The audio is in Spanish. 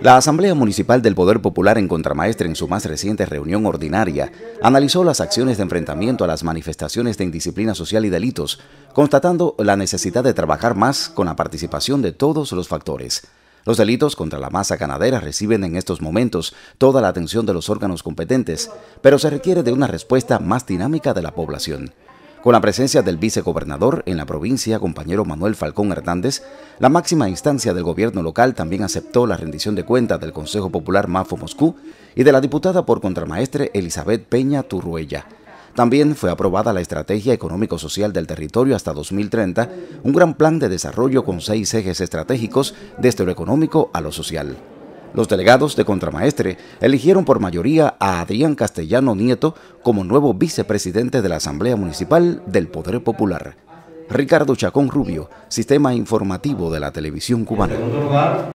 La Asamblea Municipal del Poder Popular en Contramaestre en su más reciente reunión ordinaria analizó las acciones de enfrentamiento a las manifestaciones de indisciplina social y delitos, constatando la necesidad de trabajar más con la participación de todos los factores. Los delitos contra la masa ganadera reciben en estos momentos toda la atención de los órganos competentes, pero se requiere de una respuesta más dinámica de la población. Con la presencia del vicegobernador en la provincia, compañero Manuel Falcón Hernández, la máxima instancia del gobierno local también aceptó la rendición de cuentas del Consejo Popular Mafo Moscú y de la diputada por contramaestre Elizabeth Peña Turruella. También fue aprobada la Estrategia Económico-Social del Territorio hasta 2030, un gran plan de desarrollo con seis ejes estratégicos desde lo económico a lo social. Los delegados de Contramaestre eligieron por mayoría a Adrián Castellano Nieto como nuevo vicepresidente de la Asamblea Municipal del Poder Popular. Ricardo Chacón Rubio, Sistema Informativo de la Televisión Cubana.